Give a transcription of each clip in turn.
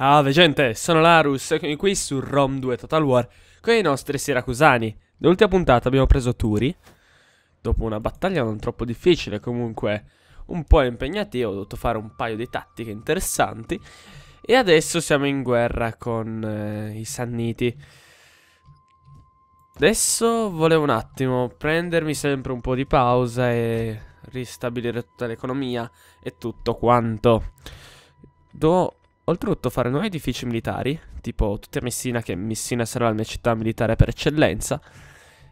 Salve ah, gente, sono Larus e qui su Rom 2 Total War con i nostri siracusani. Nell'ultima puntata abbiamo preso Turi, dopo una battaglia non troppo difficile, comunque un po' impegnativa, ho dovuto fare un paio di tattiche interessanti e adesso siamo in guerra con eh, i Sanniti. Adesso volevo un attimo prendermi sempre un po' di pausa e ristabilire tutta l'economia e tutto quanto. Do Oltretutto fare nuovi edifici militari, tipo tutti a Messina, che Messina sarà la mia città militare per eccellenza,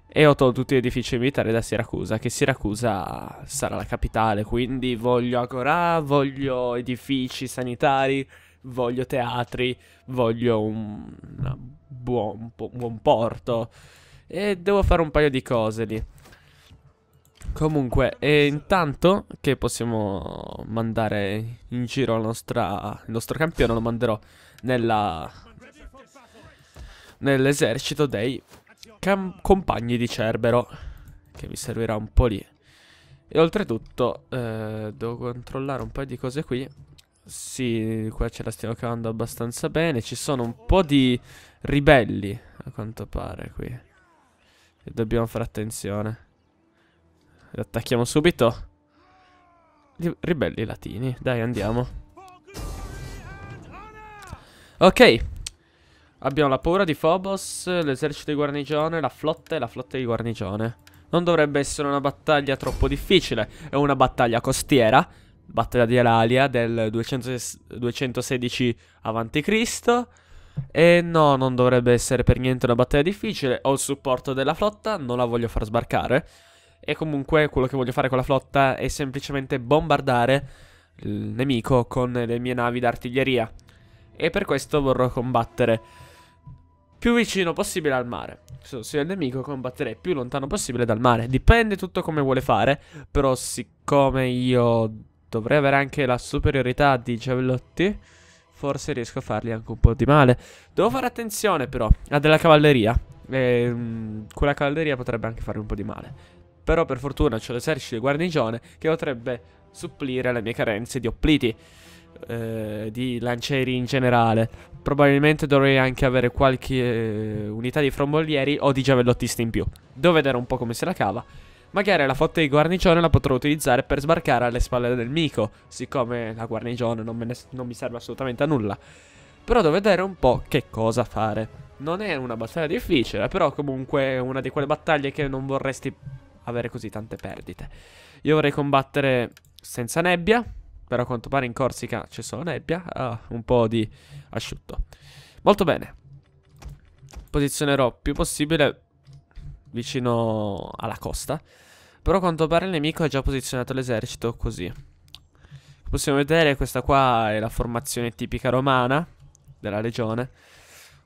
e ho tolto tutti gli edifici militari da Siracusa, che Siracusa sarà la capitale, quindi voglio agorà, voglio edifici sanitari, voglio teatri, voglio un, buon, buon porto, e devo fare un paio di cose lì. Comunque, e intanto che possiamo mandare in giro nostra, il nostro campione, lo manderò nella, nell'esercito dei cam- compagni di Cerbero, che mi servirà un po' lì. E oltretutto, eh, devo controllare un paio di cose qui. Sì, qua ce la stiamo cavando abbastanza bene. Ci sono un po' di ribelli, a quanto pare, qui. E dobbiamo fare attenzione attacchiamo subito. Ribelli latini. Dai, andiamo. Ok. Abbiamo la paura di Phobos, l'esercito di guarnigione, la flotta e la flotta di guarnigione. Non dovrebbe essere una battaglia troppo difficile. È una battaglia costiera. Battaglia di Elalia del 200, 216 a.C. E no, non dovrebbe essere per niente una battaglia difficile. Ho il supporto della flotta, non la voglio far sbarcare. E comunque quello che voglio fare con la flotta è semplicemente bombardare il nemico con le mie navi d'artiglieria. E per questo vorrò combattere più vicino possibile al mare. Se il nemico combatterei più lontano possibile dal mare. Dipende tutto come vuole fare. Però siccome io dovrei avere anche la superiorità di giavellotti, forse riesco a fargli anche un po' di male. Devo fare attenzione però a della cavalleria. E, ehm, mh, quella cavalleria potrebbe anche fare un po' di male. Però per fortuna c'è l'esercito di guarnigione che potrebbe supplire le mie carenze di oppliti. Eh, di lancieri in generale. Probabilmente dovrei anche avere qualche eh, unità di frombolieri o di giavellottisti in più. Devo vedere un po' come se la cava. Magari la fotta di guarnigione la potrò utilizzare per sbarcare alle spalle del mico, siccome la guarnigione non, ne, non mi serve assolutamente a nulla. Però devo vedere un po' che cosa fare. Non è una battaglia difficile, però comunque è una di quelle battaglie che non vorresti avere così tante perdite. Io vorrei combattere senza nebbia, però a quanto pare in Corsica c'è solo nebbia, ah, un po' di asciutto. Molto bene. Posizionerò più possibile vicino alla costa, però a quanto pare il nemico ha già posizionato l'esercito così. Possiamo vedere questa qua è la formazione tipica romana della legione.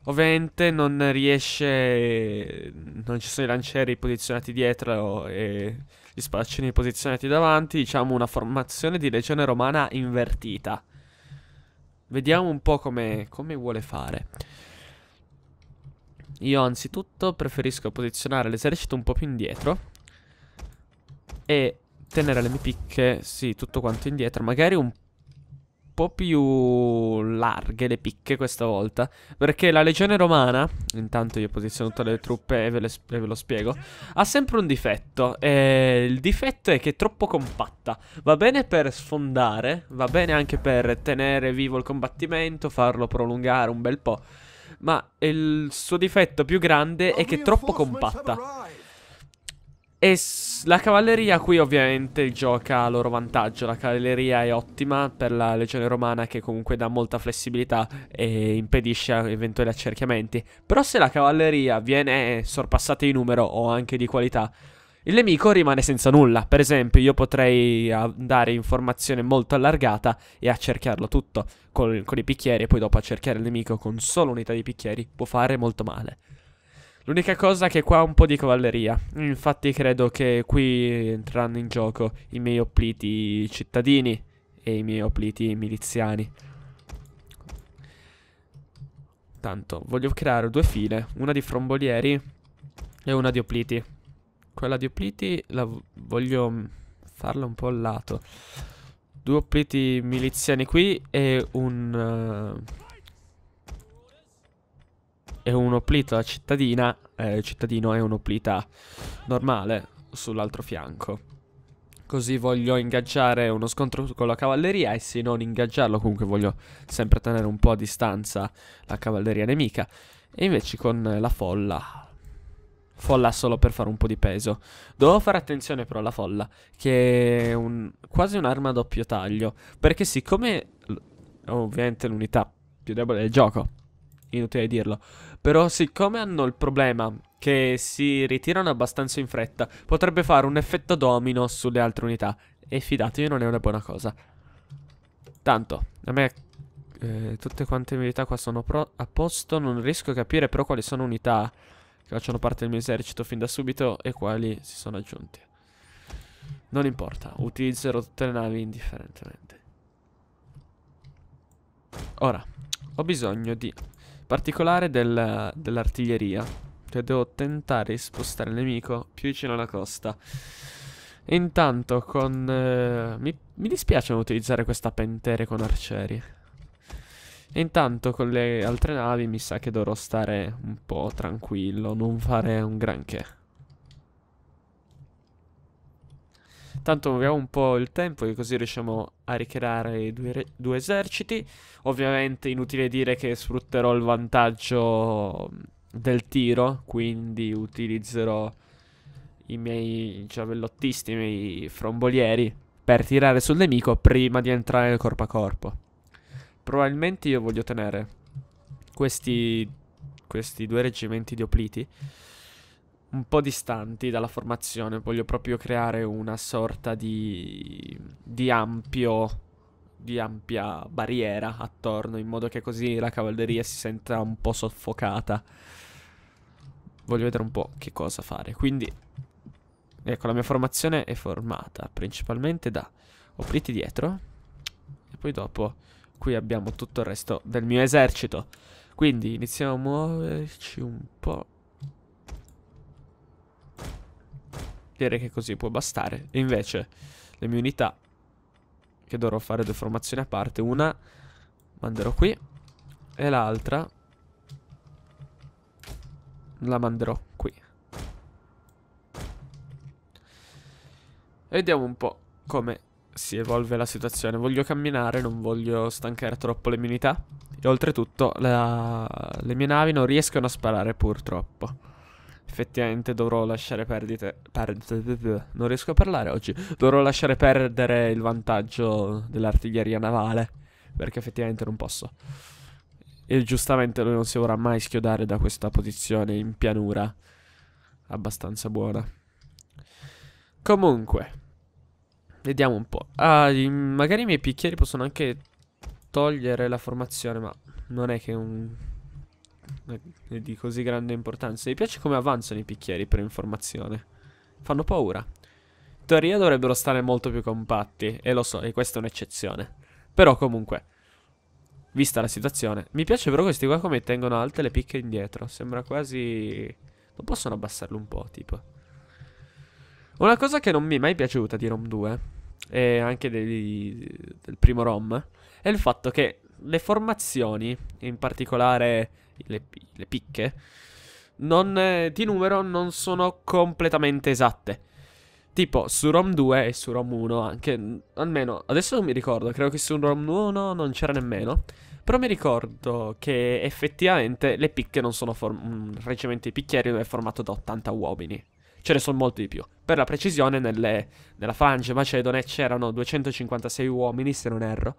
Ovviamente non riesce, non ci sono i lancieri posizionati dietro e gli spadaccini posizionati davanti, diciamo una formazione di legione romana invertita. Vediamo un po' come, come vuole fare. Io anzitutto preferisco posizionare l'esercito un po' più indietro e tenere le mie picche, sì, tutto quanto indietro, magari un po' più larghe le picche questa volta. Perché la legione romana, intanto io posiziono tutte le truppe e ve, le, e ve lo spiego, ha sempre un difetto. E il difetto è che è troppo compatta. Va bene per sfondare, va bene anche per tenere vivo il combattimento, farlo prolungare un bel po'. Ma il suo difetto più grande è che è troppo compatta. E la cavalleria qui ovviamente gioca a loro vantaggio, la cavalleria è ottima per la legione romana che comunque dà molta flessibilità e impedisce eventuali accerchiamenti, però se la cavalleria viene sorpassata di numero o anche di qualità, il nemico rimane senza nulla, per esempio io potrei dare informazione molto allargata e accerchiarlo tutto con, con i picchieri e poi dopo accerchiare il nemico con solo unità di picchieri può fare molto male. L'unica cosa è che qua ho un po' di cavalleria. Infatti credo che qui entreranno in gioco i miei oppliti cittadini e i miei oppliti miliziani. Tanto, voglio creare due file, una di frombolieri e una di oppliti. Quella di oppliti la voglio farla un po' al lato. Due oppliti miliziani qui e un... Uh e un oplita cittadina, eh, cittadino è un oplita normale sull'altro fianco. Così voglio ingaggiare uno scontro con la cavalleria e se non ingaggiarlo comunque voglio sempre tenere un po' a distanza la cavalleria nemica. E invece con la folla folla solo per fare un po' di peso. Devo fare attenzione però alla folla, che è un, quasi un'arma a doppio taglio, perché siccome ovviamente l'unità più debole del gioco, inutile dirlo, però siccome hanno il problema che si ritirano abbastanza in fretta, potrebbe fare un effetto domino sulle altre unità. E fidatevi, non è una buona cosa. Tanto, a me eh, tutte quante le unità qua sono a posto, non riesco a capire però quali sono unità che facciano parte del mio esercito fin da subito e quali si sono aggiunti. Non importa, utilizzerò tutte le navi indifferentemente. Ora, ho bisogno di particolare del, dell'artiglieria. Cioè devo tentare di spostare il nemico più vicino alla costa. E intanto con... Eh, mi, mi, dispiace non utilizzare questa pentere con arcieri. E intanto con le altre navi mi sa che dovrò stare un po' tranquillo, non fare un granché. Tanto abbiamo un po' il tempo e così riusciamo a ricreare i due, due eserciti. Ovviamente inutile dire che sfrutterò il vantaggio mm, del tiro, quindi utilizzerò i miei giavellottisti, i miei frombolieri per tirare sul nemico prima di entrare nel corpo a corpo. Probabilmente io voglio tenere questi, questi due reggimenti di opliti un po' distanti dalla formazione, voglio proprio creare una sorta di, di ampio di ampia barriera attorno in modo che così la cavalleria si senta un po' soffocata. Voglio vedere un po' che cosa fare. Quindi ecco, la mia formazione è formata principalmente da opriti dietro e poi dopo qui abbiamo tutto il resto del mio esercito. Quindi iniziamo a muoverci un po' sapere che così può bastare. E invece le mie unità, che dovrò fare due formazioni a parte, una manderò qui e l'altra la manderò qui. Vediamo un po' come si evolve la situazione. Voglio camminare, non voglio stancare troppo le mie unità. E oltretutto la... le mie navi non riescono a sparare purtroppo. Effettivamente dovrò lasciare perdite. Perdite. Eh, eh, eh, non riesco a parlare oggi. Dovrò lasciare perdere il vantaggio dell'artiglieria navale. Perché effettivamente non posso. E giustamente lui non si vorrà mai schiodare da questa posizione in pianura. Abbastanza buona. Comunque. Vediamo un po'. Ah, magari i miei picchieri possono anche togliere la formazione, ma non è che un di così grande importanza. Mi piace come avanzano i picchieri per informazione. Fanno paura. In teoria dovrebbero stare molto più compatti, e lo so, e questa è un'eccezione. Però comunque, vista la situazione, mi piace però questi qua come tengono alte le picche indietro. Sembra quasi... Non possono abbassarlo un po', tipo. Una cosa che non mi è mai piaciuta di ROM 2, e anche dei, del primo ROM, è il fatto che le formazioni, in particolare le, le picche, non, eh, di numero non sono completamente esatte. Tipo su ROM 2 e su ROM 1 anche, almeno adesso non mi ricordo, credo che su ROM 1 non c'era nemmeno. Però mi ricordo che effettivamente le picche non sono un mm, reggimento di picchieri non è formato da 80 uomini. Ce ne sono molti di più. Per la precisione, nelle, nella frange macedone c'erano 256 uomini, se non erro.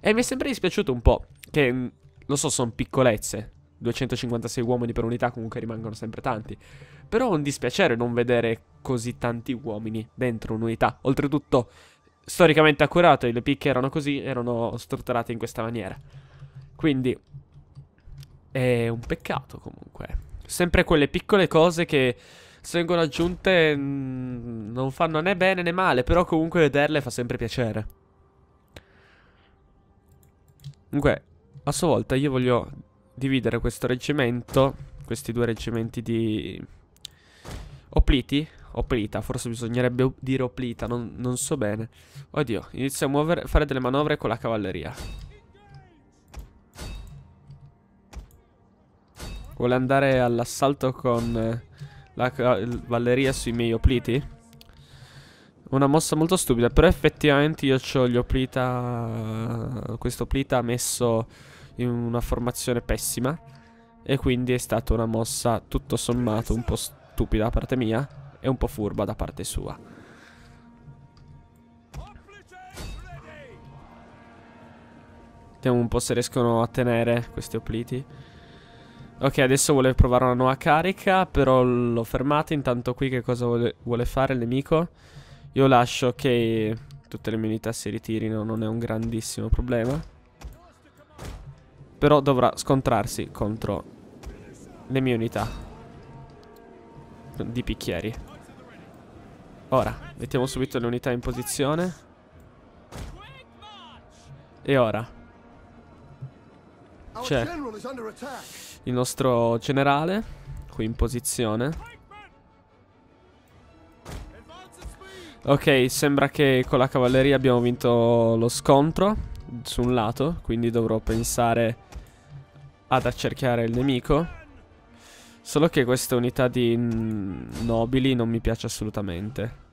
E mi è sempre dispiaciuto un po' che, mm, lo so, sono piccolezze, 256 uomini per unità comunque rimangono sempre tanti. Però è un dispiacere non vedere così tanti uomini dentro un'unità. Oltretutto, storicamente accurato, le picche erano così, erano strutturate in questa maniera. Quindi, è un peccato comunque. Sempre quelle piccole cose che se vengono aggiunte mh, mm, non fanno né bene né male, però comunque vederle fa sempre piacere. Comunque, a sua volta io voglio dividere questo reggimento, questi due reggimenti di Opliti, Oplita, forse bisognerebbe dire Oplita, non, non so bene. Oddio, inizio a muovere, fare delle manovre con la cavalleria. Vuole andare all'assalto con eh, la cavalleria sui miei Opliti? Una mossa molto stupida, però effettivamente io ho gli Oplita, questo Oplita ha messo in una formazione pessima. E quindi è stata una mossa tutto sommato un po' stupida da parte mia e un po' furba da parte sua. Vediamo un po' se riescono a tenere questi opliti. Ok, adesso vuole provare una nuova carica, però l'ho fermata. Intanto qui che cosa vuole, vuole fare il nemico? Io lascio che tutte le mie unità si ritirino, non è un grandissimo problema. Però dovrà scontrarsi contro le mie unità di picchieri. Ora, mettiamo subito le unità in posizione. E ora? C'è il nostro generale qui in posizione. Ok, sembra che con la cavalleria abbiamo vinto lo scontro su un lato, quindi dovrò pensare ad accerchiare il nemico. Solo che questa unità di nobili non mi piace assolutamente.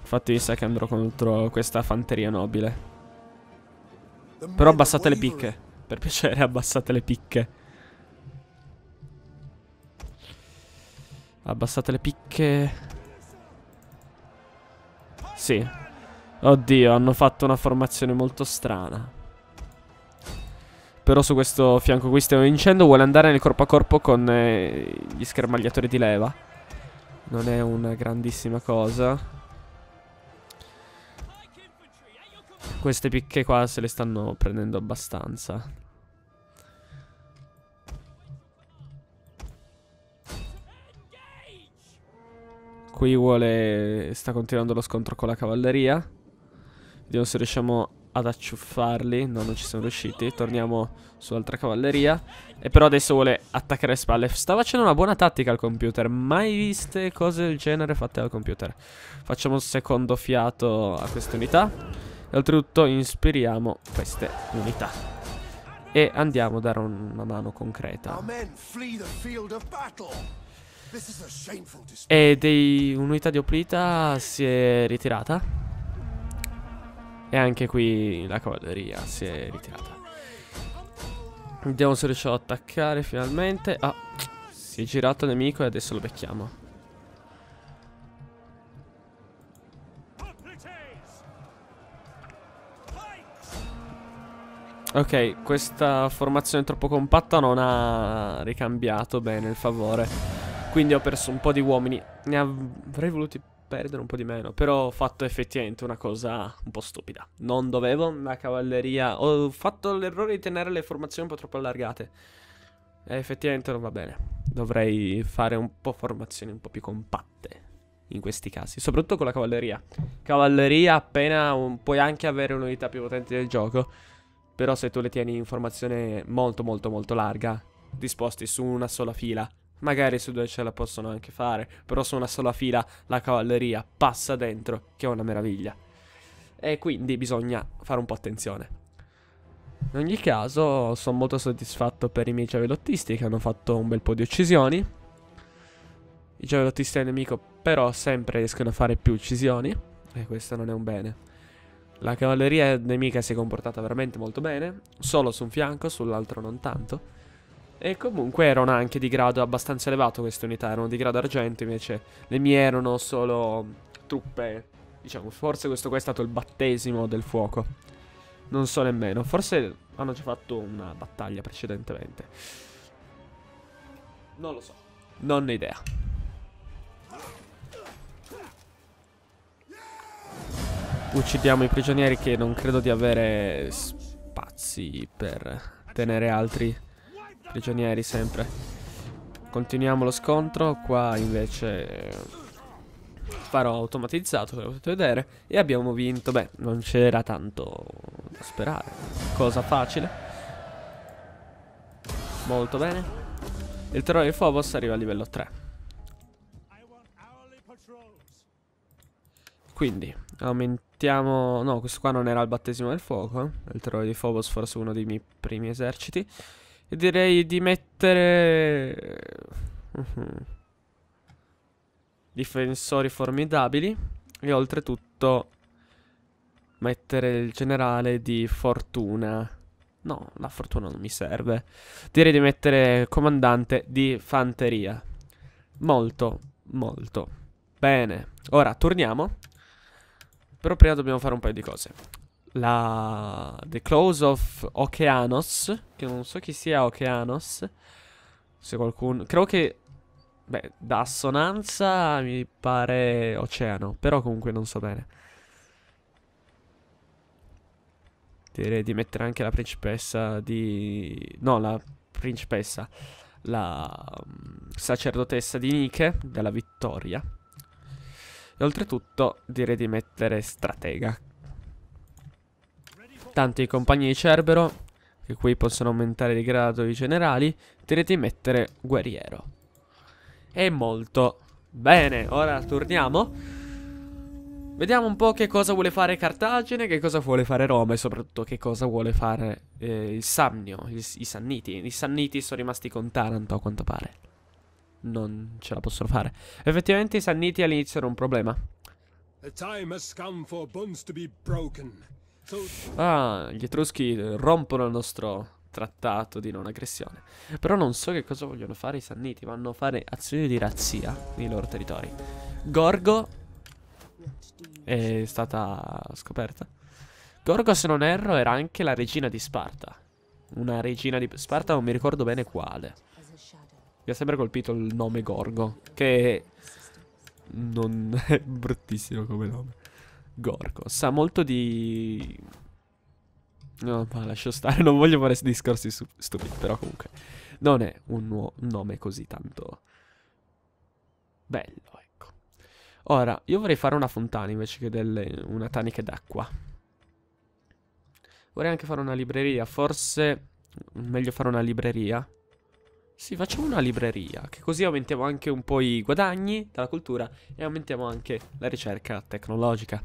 Infatti mi sa che andrò contro questa fanteria nobile. Però abbassate le picche. Per piacere, abbassate le picche. Abbassate le picche. Sì. Oddio, hanno fatto una formazione molto strana. Però su questo fianco qui stiamo vincendo. Vuole andare nel corpo a corpo con eh, gli schermagliatori di leva. Non è una grandissima cosa. Queste picche qua se le stanno prendendo abbastanza. Qui vuole... sta continuando lo scontro con la cavalleria. Vediamo se riusciamo ad acciuffarli No, non ci sono riusciti Torniamo su altra cavalleria E però adesso vuole attaccare le spalle Sta facendo una buona tattica al computer Mai viste cose del genere fatte al computer Facciamo un secondo fiato a queste unità E oltretutto inspiriamo queste unità E andiamo a dare una mano concreta E dei un'unità di Oplita si è ritirata e anche qui la cavalleria si è ritirata. Vediamo se riusciamo ad attaccare finalmente. Ah, si è girato il nemico e adesso lo becchiamo. Ok, questa formazione troppo compatta non ha ricambiato bene il favore. Quindi ho perso un po' di uomini. Ne avrei voluti perdere un po' di meno. Però ho fatto effettivamente una cosa un po' stupida. Non dovevo, la cavalleria... Ho fatto l'errore di tenere le formazioni un po' troppo allargate. E eh, effettivamente non va bene. Dovrei fare un po' formazioni un po' più compatte in questi casi, soprattutto con la cavalleria. Cavalleria appena un... puoi anche avere un'unità più potente del gioco, però se tu le tieni in formazione molto molto molto larga, disposti su una sola fila, Magari su due ce la possono anche fare, però su una sola fila la cavalleria passa dentro, che è una meraviglia. E quindi bisogna fare un po' attenzione. In ogni caso, sono molto soddisfatto per i miei giavelottisti che hanno fatto un bel po' di uccisioni. I giavelottisti del nemico però sempre riescono a fare più uccisioni e questo non è un bene. La cavalleria nemica si è comportata veramente molto bene, solo su un fianco, sull'altro non tanto. E comunque erano anche di grado abbastanza elevato queste unità, erano di grado argento invece le mie erano solo mm, truppe. Diciamo, forse questo qua è stato il battesimo del fuoco. Non so nemmeno, forse hanno già fatto una battaglia precedentemente. Non lo so, non ne idea. Uccidiamo i prigionieri che non credo di avere spazi per tenere altri Prigionieri sempre Continuiamo lo scontro Qua invece eh, Farò automatizzato come potete vedere E abbiamo vinto Beh non c'era tanto da sperare Cosa facile Molto bene Il terrore di Phobos arriva a livello 3 Quindi aumentiamo... No, questo qua non era il battesimo del fuoco. Eh? Il terrore di Phobos forse uno dei miei primi eserciti. Io direi di mettere... Mhm. Difensori formidabili. E oltretutto mettere il generale di fortuna. No, la fortuna non mi serve. Direi di mettere comandante di fanteria. Molto, molto. Bene. Ora, torniamo. Però prima dobbiamo fare un paio di cose la The Close of Okeanos, che non so chi sia Okeanos, se qualcuno... Credo che... Beh, da assonanza mi pare oceano, però comunque non so bene. Direi di mettere anche la principessa di... No, la principessa. La mm, sacerdotessa di Nike, della Vittoria. E oltretutto direi di mettere stratega, Tanto i compagni di Cerbero, che qui possono aumentare di grado i generali, tenete di mettere guerriero. E molto bene, ora torniamo. Vediamo un po' che cosa vuole fare Cartagine, che cosa vuole fare Roma e soprattutto che cosa vuole fare eh, il Samnio, i, i Sanniti. I Sanniti sono rimasti con Taranto a quanto pare. Non ce la possono fare. Effettivamente i Sanniti all'inizio erano un problema. The time has come for bones to be broken. Ah, gli Etruschi rompono il nostro trattato di non aggressione. Però non so che cosa vogliono fare i Sanniti. Vanno a fare azioni di razzia nei loro territori. Gorgo è stata scoperta. Gorgo, se non erro, era anche la regina di Sparta. Una regina di Sparta, non mi ricordo bene quale. Mi ha sempre colpito il nome Gorgo, che non è bruttissimo come nome. Gorgo. Sa molto di... No, ma lascio stare, non voglio fare discorsi stupidi, però comunque. Non è un nome così tanto... Bello, ecco. Ora, io vorrei fare una fontana invece che delle... una tanica d'acqua. Vorrei anche fare una libreria, forse... Mm, meglio fare una libreria. Sì, facciamo una libreria, che così aumentiamo anche un po' i guadagni dalla cultura e aumentiamo anche la ricerca tecnologica.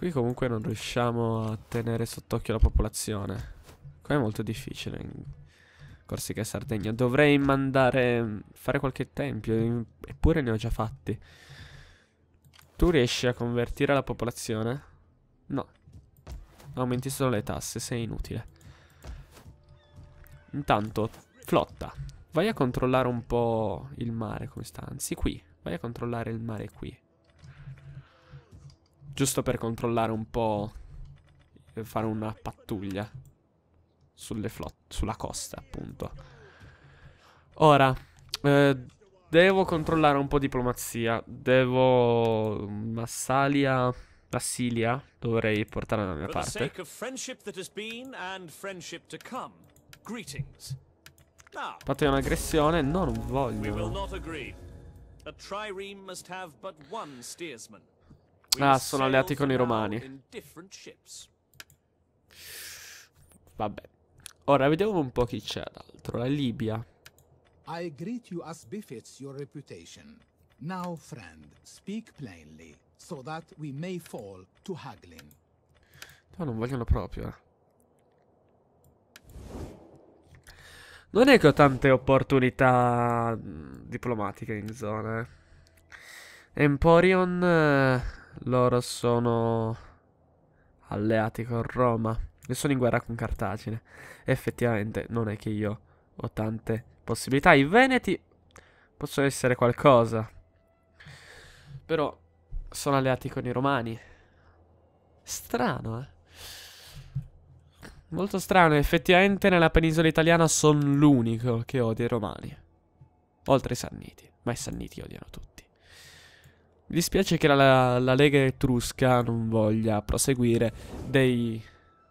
Qui comunque non riusciamo a tenere sott'occhio la popolazione. Qua è molto difficile in Corsica e Sardegna. Dovrei mandare... Mm, fare qualche tempio, eppure ne ho già fatti. Tu riesci a convertire la popolazione? No. Aumenti solo le tasse, sei inutile. Intanto, flotta. Vai a controllare un po' il mare come sta. Anzi, qui. Vai a controllare il mare qui. Giusto per controllare un po'... Eh, fare una pattuglia. Sulle flotte, sulla costa, appunto. Ora, eh, devo controllare un po' diplomazia. Devo... Mm, Massalia... Bassilia dovrei portarla dalla mia parte. Ah, Fate un'aggressione? No, non voglio. Ah, sono alleati con i romani. Vabbè. Ora vediamo un po' chi c'è d'altro. La Libia. I greet you as befits your reputation. Now, friend, speak plainly, so that we may fall to haggling. No, non vogliono proprio, eh. Non è che ho tante opportunità mm, diplomatiche in zona. Eh. Emporion eh, loro sono alleati con Roma e sono in guerra con Cartagine. Effettivamente non è che io ho tante possibilità. I Veneti possono essere qualcosa. Però sono alleati con i Romani. Strano, eh. Molto strano, effettivamente nella penisola italiana sono l'unico che odia i Romani. Oltre i Sanniti, ma i Sanniti odiano tutti. Mi dispiace che la, la Lega Etrusca non voglia proseguire dei,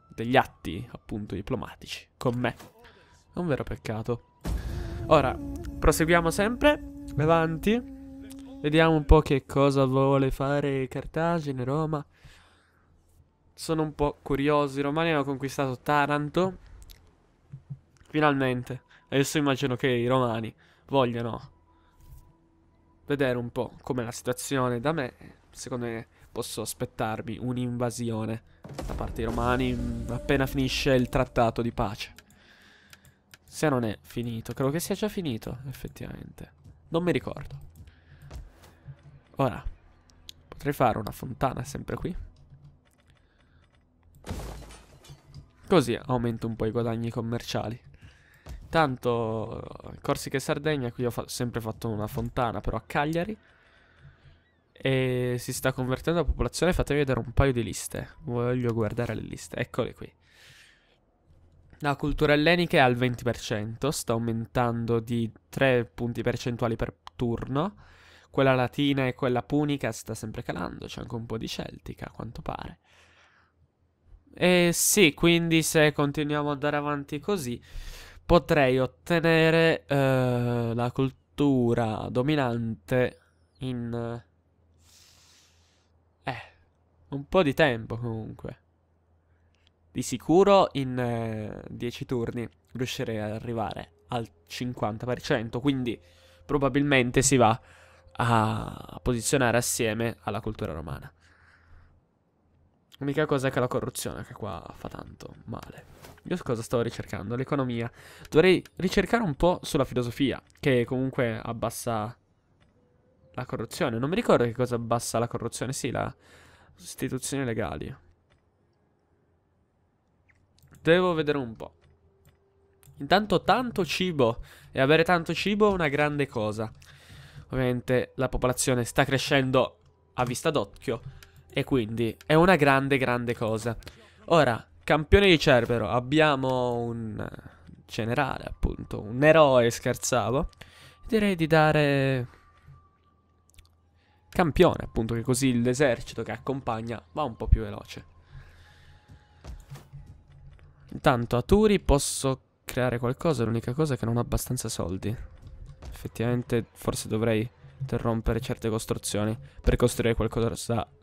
degli atti, appunto, diplomatici con me. È un vero peccato. Ora, proseguiamo sempre. Avanti. Vediamo un po' che cosa vuole fare Cartagine, Roma. Sono un po' curiosi. I romani hanno conquistato Taranto. Finalmente. Adesso immagino che i romani vogliano vedere un po' com'è la situazione da me. Secondo me posso aspettarmi un'invasione da parte dei romani appena finisce il trattato di pace. Se non è finito, credo che sia già finito, effettivamente. Non mi ricordo. Ora, potrei fare una fontana sempre qui. Così aumento un po' i guadagni commerciali. Tanto eh, Corsica e Sardegna, qui ho fa sempre fatto una fontana, però a Cagliari. E si sta convertendo la popolazione. Fatemi vedere un paio di liste. Voglio guardare le liste. Eccole qui. La cultura ellenica è al 20%, sta aumentando di 3 punti percentuali per turno. Quella latina e quella punica sta sempre calando, c'è anche un po' di celtica a quanto pare. E sì, quindi se continuiamo ad andare avanti così, potrei ottenere uh, la cultura dominante in... Eh, un po' di tempo comunque. Di sicuro in 10 eh, turni riuscirei ad arrivare al 50%, quindi probabilmente si va a posizionare assieme alla cultura romana. L'unica cosa è che la corruzione, che qua fa tanto male. Io cosa sto ricercando? L'economia. Dovrei ricercare un po' sulla filosofia, che comunque abbassa la corruzione. Non mi ricordo che cosa abbassa la corruzione. Sì, la istituzioni legali. Devo vedere un po'. Intanto tanto cibo. E avere tanto cibo è una grande cosa. Ovviamente la popolazione sta crescendo a vista d'occhio. E quindi è una grande, grande cosa. Ora, campione di Cerbero, abbiamo un generale, appunto, un eroe, scherzavo. Direi di dare campione, appunto, che così l'esercito che accompagna va un po' più veloce. Intanto a Turi posso creare qualcosa, l'unica cosa è che non ho abbastanza soldi. Effettivamente forse dovrei interrompere certe costruzioni per costruire qualcosa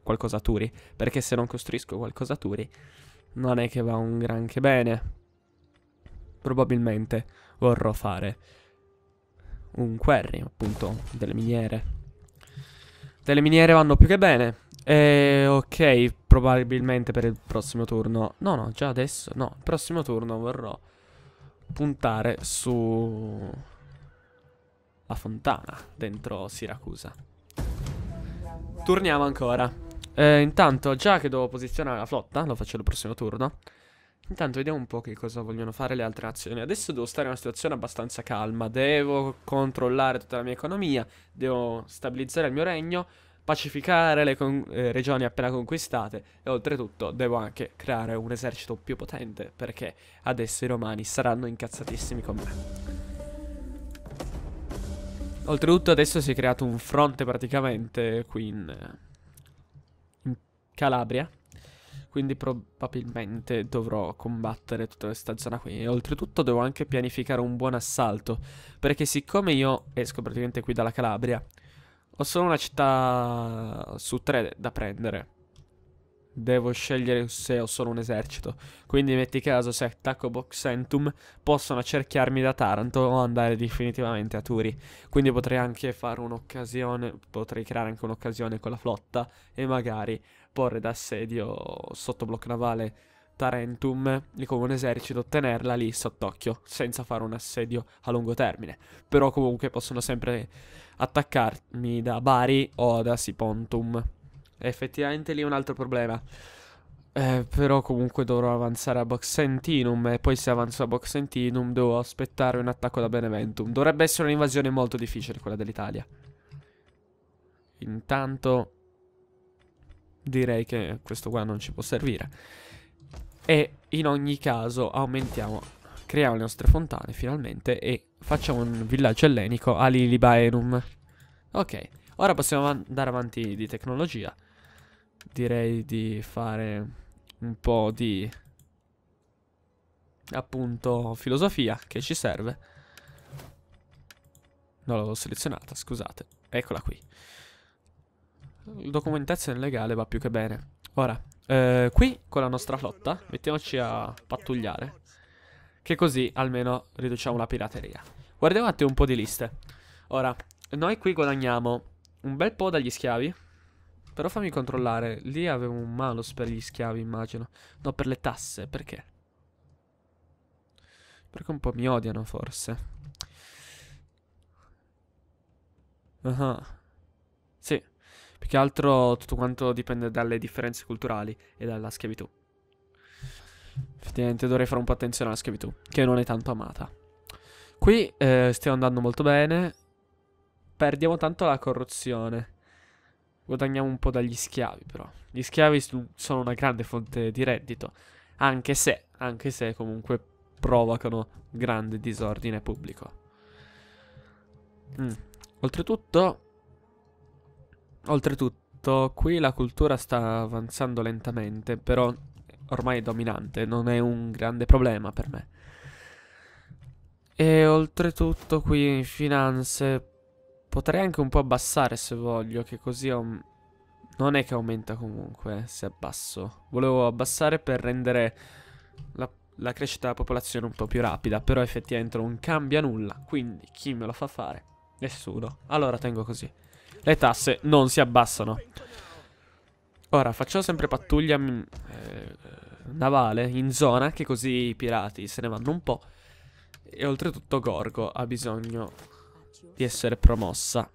qualcosa turi, perché se non costruisco qualcosa turi non è che va un granché bene. Probabilmente vorrò fare un query, appunto, delle miniere. Delle miniere vanno più che bene. E eh, ok, probabilmente per il prossimo turno. No, no, già adesso. No, il prossimo turno vorrò puntare su la fontana dentro Siracusa. Torniamo ancora. Eh, intanto, già che devo posizionare la flotta, lo faccio il prossimo turno. Intanto vediamo un po' che cosa vogliono fare le altre nazioni. Adesso devo stare in una situazione abbastanza calma. Devo controllare tutta la mia economia. Devo stabilizzare il mio regno. Pacificare le eh, regioni appena conquistate. E oltretutto devo anche creare un esercito più potente. Perché adesso i romani saranno incazzatissimi con me. Oltretutto adesso si è creato un fronte praticamente qui in... Calabria. Quindi probabilmente dovrò combattere tutta questa zona qui. E oltretutto devo anche pianificare un buon assalto. Perché siccome io esco praticamente qui dalla Calabria, ho solo una città su tre da prendere. Devo scegliere se ho solo un esercito. Quindi metti caso se attacco Boxentum possono accerchiarmi da Taranto o andare definitivamente a Turi. Quindi potrei anche fare un'occasione, potrei creare anche un'occasione con la flotta e magari porre d'assedio sotto blocco navale Tarentum e come un esercito tenerla lì sott'occhio senza fare un assedio a lungo termine. Però comunque possono sempre attaccarmi da Bari o da Sipontum. Effettivamente lì è un altro problema. Eh, però comunque dovrò avanzare a Boxentinum e poi se avanzo a Boxentinum devo aspettare un attacco da Beneventum. Dovrebbe essere un'invasione molto difficile quella dell'Italia. Intanto direi che questo qua non ci può servire. E in ogni caso aumentiamo, creiamo le nostre fontane finalmente e facciamo un villaggio ellenico a Lilibaenum. Ok, ora possiamo andare avanti di tecnologia. Direi di fare un po' di appunto filosofia che ci serve. Non l'ho selezionata, scusate. Eccola qui documentazione legale va più che bene. Ora, eh, qui con la nostra flotta mettiamoci a pattugliare. Che così almeno riduciamo la pirateria. Guardiamo un po' di liste. Ora, noi qui guadagniamo un bel po' dagli schiavi. Però fammi controllare. Lì avevo un malus per gli schiavi, immagino. No, per le tasse. Perché? Perché un po' mi odiano, forse. Ah. Uh -huh. Più che altro tutto quanto dipende dalle differenze culturali e dalla schiavitù. Effettivamente dovrei fare un po' attenzione alla schiavitù, che non è tanto amata. Qui eh, stiamo andando molto bene. Perdiamo tanto la corruzione. Guadagniamo un po' dagli schiavi, però. Gli schiavi sono una grande fonte di reddito. Anche se, anche se comunque provocano grande disordine pubblico. Mm. Oltretutto, Oltretutto, qui la cultura sta avanzando lentamente, però ormai è dominante, non è un grande problema per me. E oltretutto qui in finanze potrei anche un po' abbassare se voglio, che così non è che aumenta comunque eh, se abbasso. Volevo abbassare per rendere la, la crescita della popolazione un po' più rapida, però effettivamente non cambia nulla, quindi chi me lo fa fare? Nessuno. Allora tengo così le tasse non si abbassano. Ora, facciamo sempre pattuglia mm, eh, navale in zona, che così i pirati se ne vanno un po'. E oltretutto Gorgo ha bisogno di essere promossa.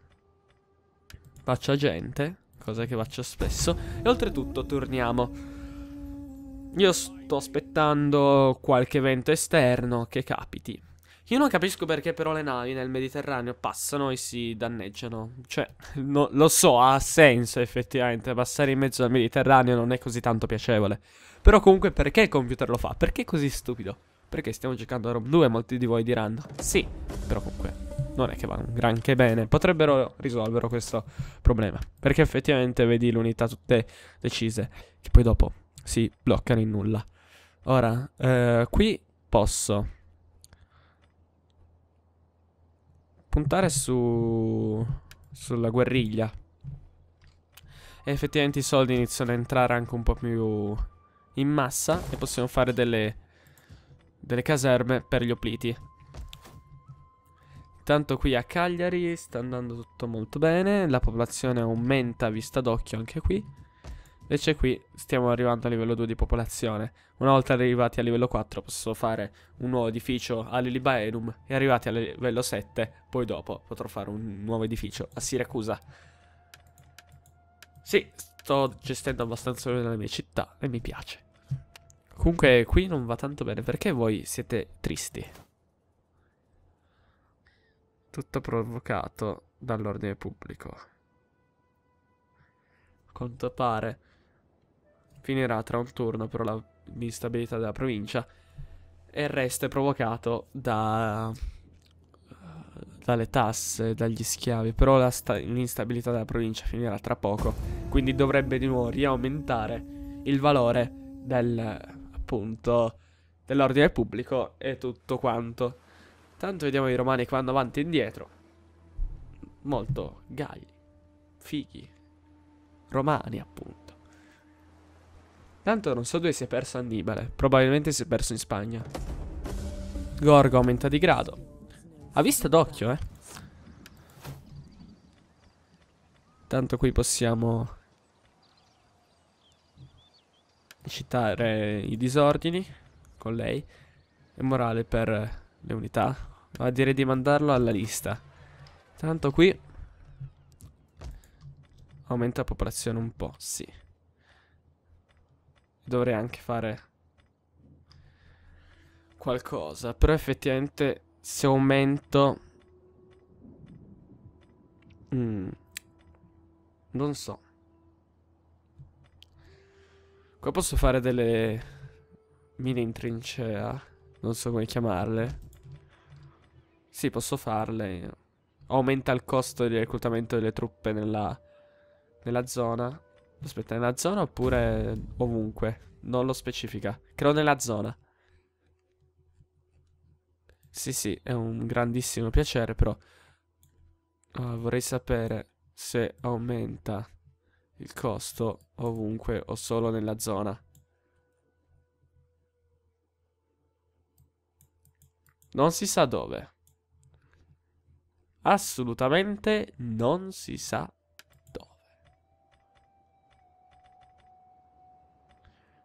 Faccia gente, cosa che faccio spesso. E oltretutto torniamo. Io sto aspettando qualche evento esterno che capiti. Io non capisco perché però le navi nel Mediterraneo passano e si danneggiano. Cioè, no, lo so, ha senso effettivamente, passare in mezzo al Mediterraneo non è così tanto piacevole. Però comunque perché il computer lo fa? Perché è così stupido? Perché stiamo giocando a Rom 2 molti di voi diranno. Sì, però comunque non è che va granché bene. Potrebbero risolvere questo problema. Perché effettivamente vedi le unità tutte decise, che poi dopo si bloccano in nulla. Ora, eh, qui posso puntare su... sulla guerriglia. E effettivamente i soldi iniziano a entrare anche un po' più in massa e possiamo fare delle, delle caserme per gli opliti. Intanto qui a Cagliari sta andando tutto molto bene, la popolazione aumenta a vista d'occhio anche qui. Invece qui stiamo arrivando a livello 2 di popolazione. Una volta arrivati a livello 4 posso fare un nuovo edificio all'Ilibaenum e arrivati a livello 7 poi dopo potrò fare un nuovo edificio a Siracusa. Sì, sto gestendo abbastanza bene la mia città e mi piace. Comunque qui non va tanto bene perché voi siete tristi. Tutto provocato dall'ordine pubblico. A quanto pare finirà tra un turno però la vista beta della provincia e il resto è provocato da, eh, dalle tasse, dagli schiavi, però sta- l'instabilità della provincia finirà tra poco, quindi dovrebbe di nuovo riaumentare il valore del appunto dell'ordine pubblico e tutto quanto. Tanto vediamo i romani che vanno avanti e indietro. Molto gai fighi, romani appunto. Tanto non so dove si è perso Annibale. Probabilmente si è perso in Spagna. Gorgo aumenta di grado. A vista d'occhio, eh. Tanto qui possiamo... Citare i disordini con lei. E morale per le unità. Ma direi di mandarlo alla lista. Tanto qui... Aumenta la popolazione un po', sì. Dovrei anche fare qualcosa. Però effettivamente se aumento... Mm. Non so. Qua posso fare delle mine in trincea. Non so come chiamarle. Sì, posso farle. Aumenta il costo di reclutamento delle truppe nella, nella zona. Aspetta, nella zona oppure ovunque? Non lo specifica. Credo nella zona. Sì, sì, è un grandissimo piacere, però... Uh, vorrei sapere se aumenta il costo ovunque o solo nella zona. Non si sa dove. Assolutamente non si sa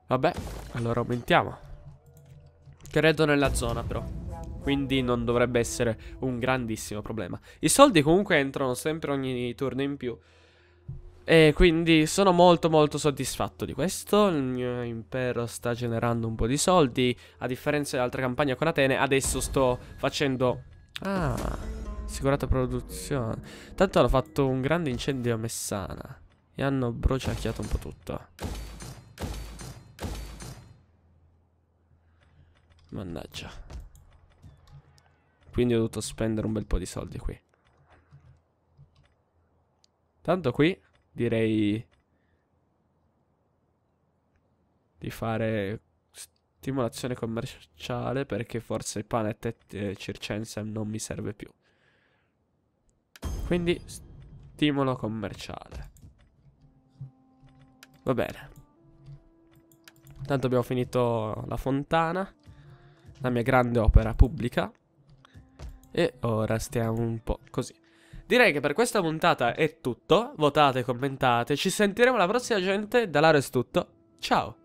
Vabbè, allora aumentiamo. Credo nella zona però. Quindi non dovrebbe essere un grandissimo problema. I soldi comunque entrano sempre ogni turno in più. E quindi sono molto molto soddisfatto di questo, il mio impero sta generando un po' di soldi, a differenza dell'altra campagna con Atene, adesso sto facendo... Ah, assicurata produzione. Tanto hanno fatto un grande incendio a Messana e hanno bruciacchiato un po' tutto. Mannaggia. Quindi ho dovuto spendere un bel po' di soldi qui. Tanto qui direi di fare stimolazione commerciale perché forse pane e tette eh, circense non mi serve più. Quindi stimolo commerciale. Va bene. Tanto abbiamo finito la fontana la mia grande opera pubblica. E ora stiamo un po' così. Direi che per questa puntata è tutto. Votate, commentate. Ci sentiremo la prossima gente. Dall'Aro è tutto. Ciao!